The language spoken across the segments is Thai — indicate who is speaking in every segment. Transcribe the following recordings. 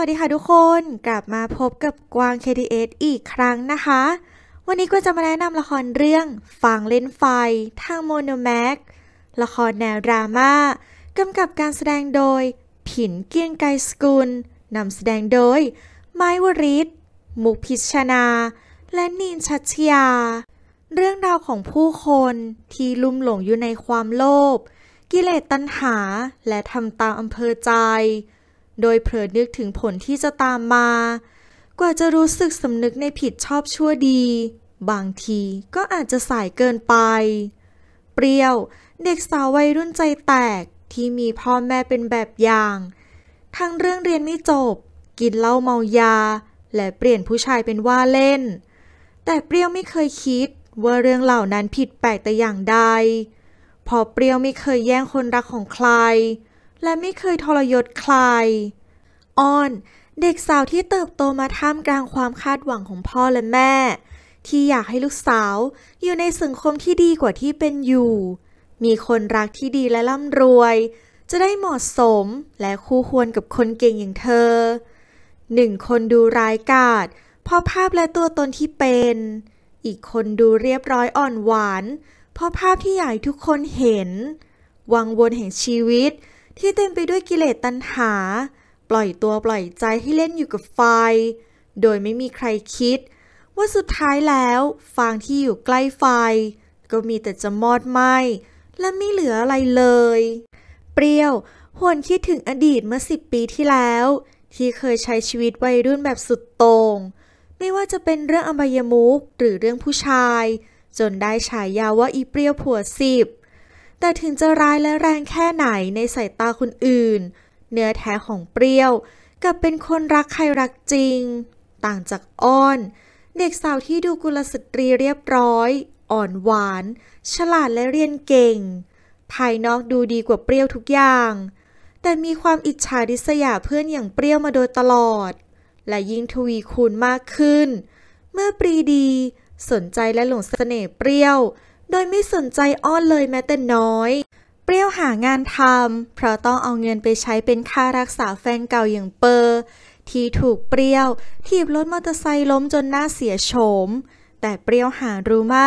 Speaker 1: วัสดีค่ะทุกคน กลับมาพบกับกวาง KDS อีกครั้งนะคะ วันนี้ก็จะมาแนะนำละครเรื่องฝังเล่นไฟ ทางโมโนแม็กละครแนวดราม่ากำกับการแสดงโดย ผินเกียงไกสกุลนำแสดงโดยไม้วริศมุกพิชนาและนีนชัชยาเรื่องราวของผู้คนที่ลุ่มหลงอยู่ในความโลภกิเลสตัณหา และทำตามอำเภอใจโดยเพลิดนึกถึงผลที่จะตามมา กว่าจะรู้สึกสำนึกในผิดชอบชั่วดี บางทีก็อาจจะสายเกินไป เปรี้ยวเด็กสาววัยรุ่นใจแตกที่มีพ่อแม่เป็นแบบอย่าง ทั้งเรื่องเรียนไม่จบ กินเหล้าเมายา และเปลี่ยนผู้ชายเป็นว่าเล่น แต่เปรี้ยวไม่เคยคิดว่าเรื่องเหล่านั้นผิดแปลกแต่อย่างใดพอเปรี้ยวไม่เคยแย่งคนรักของใครและไม่เคยทรยศใครอ้อน เด็กสาวที่เติบโตมาท่ามกลางความคาดหวังของพ่อและแม่ ที่อยากให้ลูกสาวอยู่ในสังคมที่ดีกว่าที่เป็นอยู่ มีคนรักที่ดีและร่ำรวย จะได้เหมาะสมและคู่ควรกับคนเก่งอย่างเธอหนึ่งคนดูร้ายกาจเพราะภาพและตัวตนที่เป็น อีกคนดูเรียบร้อยอ่อนหวานเพราะภาพที่ใหญ่ทุกคนเห็น วังวนแห่งชีวิตที่เต็มไปด้วยกิเลสตัณหา ปล่อยตัวปล่อยใจให้เล่นอยู่กับไฟ โดยไม่มีใครคิดว่าสุดท้ายแล้ว ฟางที่อยู่ใกล้ไฟ ก็มีแต่จะมอดไหม และไม่เหลืออะไรเลย เปรี้ยว หวนคิดถึงอดีตเมื่อสิบปีที่แล้ว ที่เคยใช้ชีวิตวัยรุ่นแบบสุดโต่งไม่ว่าจะเป็นเรื่องอบายมุกหรือเรื่องผู้ชาย จนได้ฉายาว่าอีเปรี้ยวผัวสิบแต่ถึงจะร้ายและแรงแค่ไหนในสายตาคนอื่น เนื้อแท้ของเปรี้ยวกับเป็นคนรักใครรักจริง ต่างจากอ้อน เด็กสาวที่ดูกุลสตรีเรียบร้อย อ่อนหวาน ฉลาดและเรียนเก่ง ภายนอกดูดีกว่าเปรี้ยวทุกอย่าง แต่มีความอิจฉาดิษยาเพื่อนอย่างเปรี้ยวมาโดยตลอด และยิ่งทวีคูณมากขึ้น เมื่อปรีดี สนใจและหลงเสน่ห์เปรี้ยวโดยไม่สนใจอ้อนเลยแม้แต่น้อย เปรี้ยวหางานทำเพราะต้องเอาเงินไปใช้เป็นค่ารักษาแฟนเก่าอย่างเปอร์ ที่ถูกเปรี้ยวถีบรถมอเตอร์ไซค์ล้มจนหน้าเสียโฉม แต่เปรี้ยวหารู้ไหม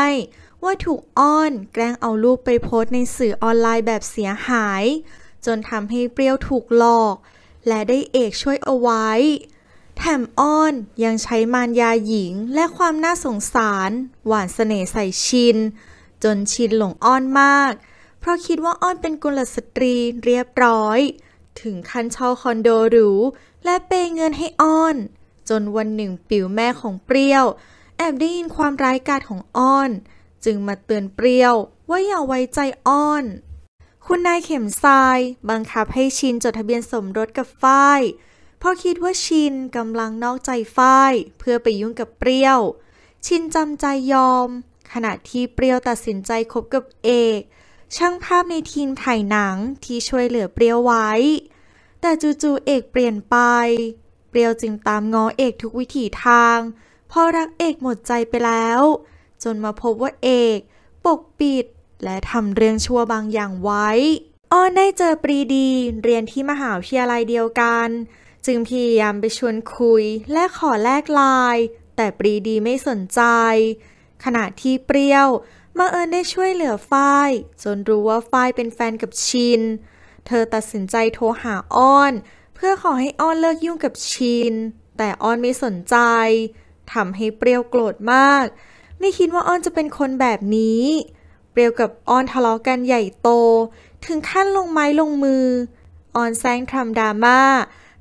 Speaker 1: ว่าถูกอ้อนแกล้งเอารูปไปโพสในสื่อออนไลน์แบบเสียหาย จนทำให้เปรี้ยวถูกหลอก และได้เอกช่วยเอาไว้ แถมอ้อนยังใช้มารยาหญิงและความน่าสงสาร หวานเสน่ห์ใส่ชินจนชินหลงอ้อนมาก เพราะคิดว่าอ้อนเป็นกุลสตรีเรียบร้อย ถึงคันเช่าคอนโดหรูและเปเงินให้อ้อน จนวันหนึ่งปิ๋วแม่ของเปรี้ยว แอบได้ยินความร้ายกาจของอ้อน จึงมาเตือนเปรี้ยว ว่าอย่าไว้ใจอ้อน คุณนายเข็มทราย บังคับให้ชินจดทะเบียนสมรสกับฝ้าย เพราะคิดว่าชินกำลังนอกใจฝ้ายเพื่อไปยุ่งกับเปรี้ยว ชินจำใจยอมขณะที่เปรียวตัดสินใจคบกับเอก ช่างภาพในทีมถ่ายหนังที่ช่วยเหลือเปรียวไว้ แต่จู่ๆเอกเปลี่ยนไป เปรียวจึงตามง้อเอกทุกวิถีทางพอรักเอกหมดใจไปแล้ว จนมาพบว่าเอกปกปิดและทำเรื่องชั่วบางอย่างไว้อ้อนได้เจอปรีดีเรียนที่มหาวิทยาลัยเดียวกัน จึงพยายามไปชวนคุยและขอแลกลาย แต่ปรีดีไม่สนใจขณะที่เปรี้ยวมาเอิญได้ช่วยเหลือฝ้ายจนรู้ว่าฝ้ายเป็นแฟนกับชินเธอตัดสินใจโทรหาอ้อน เพื่อขอให้อ้อนเลิกยุ่งกับชินแต่อ้อนไม่สนใจทำให้เปรี้ยวโกรธมากไม่คิดว่าอ้อนจะเป็นคนแบบนี้ เปรี้ยวกับอ้อนทะเลาะกันใหญ่โต ถึงขั้นลงไม้ลงมืออ้อนแซงทำดราม่า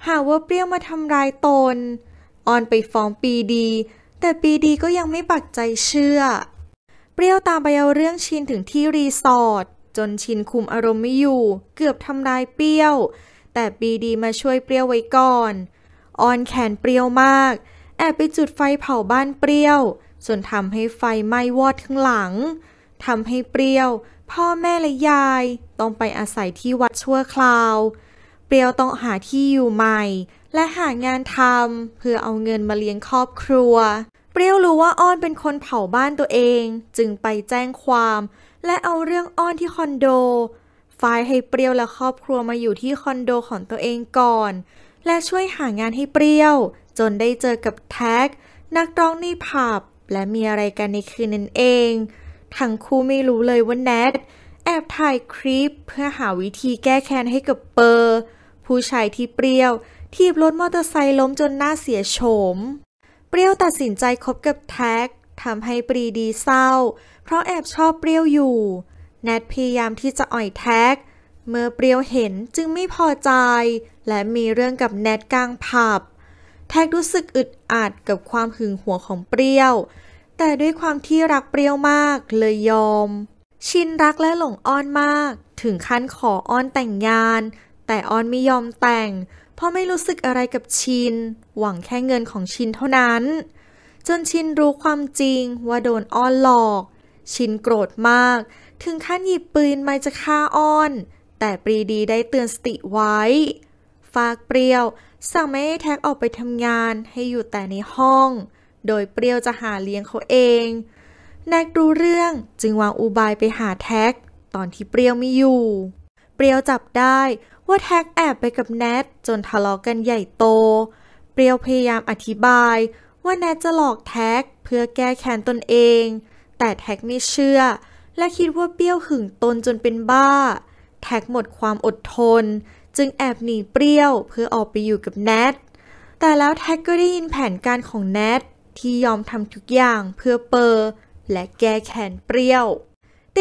Speaker 1: หาว่าเปรี้ยวมาทำร้ายตนออนไปฟ้องปีดีแต่ปีดีก็ยังไม่ปักใจเชื่อ เปรี้ยวตามไปเอาเรื่องชินถึงที่รีสอร์ทจนชินคุมอารมณ์ไม่อยู่เกือบทำลายเปรี้ยว แต่ปีดีมาช่วยเปรี้ยวไว้ก่อนออนแขนเปรี้ยวมาก แอบไปจุดไฟเผาบ้านเปรี้ยวส่วนทำให้ไฟไหม้วอดข้างหลังทำให้เปรี้ยว พ่อแม่และยาย ต้องไปอาศัยที่วัดชั่วคราวเปรียวต้องหาที่อยู่ใหม่ และหางานทำเพื่อเอาเงินมาเลี้ยงครอบครัว เปรียวรู้ว่าอ้อนเป็นคนเผาบ้านตัวเอง จึงไปแจ้งความ และเอาเรื่องอ้อนที่คอนโดฝ่ายให้เปรียวและครอบครัวมาอยู่ที่คอนโดของตัวเองก่อน และช่วยหางานให้เปรียว จนได้เจอกับแท็ก นักร้องในผับ และมีอะไรกันในคืนนั้นเอง ทั้งคู่ไม่รู้เลยว่าแนทแอบถ่ายคลิป เพื่อหาวิธีแก้แค้นให้กับเปอร์ผู้ชายที่เปรี้ยวทีบรถมอเตอร์ไซค์ล้มจนหน้าเสียโฉม เปรี้ยวตัดสินใจคบกับแท็กทำให้ปรีดีเศร้า เพราะแอบชอบเปรี้ยวอยู่ แนทพยายามที่จะอ่อยแท็ก เมื่อเปรี้ยวเห็นจึงไม่พอใจ และมีเรื่องกับแนทกลางผับแท็กรู้สึกอึดอัดกับความหึงหวงของเปรี้ยว แต่ด้วยความที่รักเปรี้ยวมากเลยยอม ชินรักและหลงอ้อนมากถึงขั้นขออ้อนแต่งงานแต่ออนไม่ยอมแต่ง เพราะไม่รู้สึกอะไรกับชิน หวังแค่เงินของชินเท่านั้น จนชินรู้ความจริง ว่าโดนอ้อน หลอก ชินโกรธมาก ถึงขั้นหยิบปืนมาจะฆ่าอ้อน แต่ปรีดีได้เตือนสติไว้ ฝากเปรี้ยว สั่งไม่ให้แท็กออกไปทำงาน ให้อยู่แต่ในห้อง โดยเปรี้ยวจะหาเลี้ยงเขาเอง แน็กรู้เรื่องจึงวางอุบายไปหาแท็ก ตอนที่เปรี้ยวไม่อยู่เปรียวจับได้ว่าแท็กแอบไปกับแนทจนทะเลาะกันใหญ่โต เปรียวพยายามอธิบายว่าแนทจะหลอกแท็กเพื่อแก้แค้นตนเอง แต่แท็กไม่เชื่อและคิดว่าเปรี้ยวหึงตนจนเป็นบ้า แท็กหมดความอดทน จึงแอบหนีเปรี้ยว เพื่อออกไปอยู่กับแนท แต่แล้วแท็กก็ได้ยินแผนการของแนทที่ยอมทำทุกอย่างเพื่อเปอร์ และแก้แค้นเปรี้ยว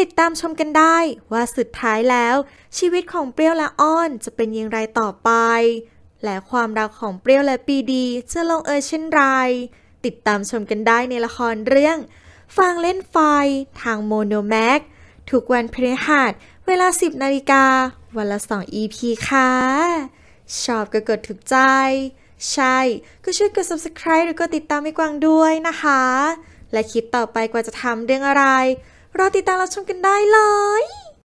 Speaker 1: ติดตามชมกันได้ว่าสุดท้ายแล้ว ชีวิตของเปรี้ยวและอ้อนจะเป็นอย่างไรต่อไป และความรักของเปรี้ยวและปีดีจะลงเอยเช่นไรติดตามชมกันได้ในละครเรื่องฟางเล่นไฟทางโมโนแม็กทุกวันพฤหัสเวลา 10นาฬิกาวันละ 2 EP ค่ะ ชอบก็กดถูกใจ ใช่ก็ช่วยกด subscribe หรือก็ติดตามให้กวางด้วยนะคะ และคลิปต่อไปกว่าจะทำเรื่องอะไรรอติดตามรับชมกันได้เลย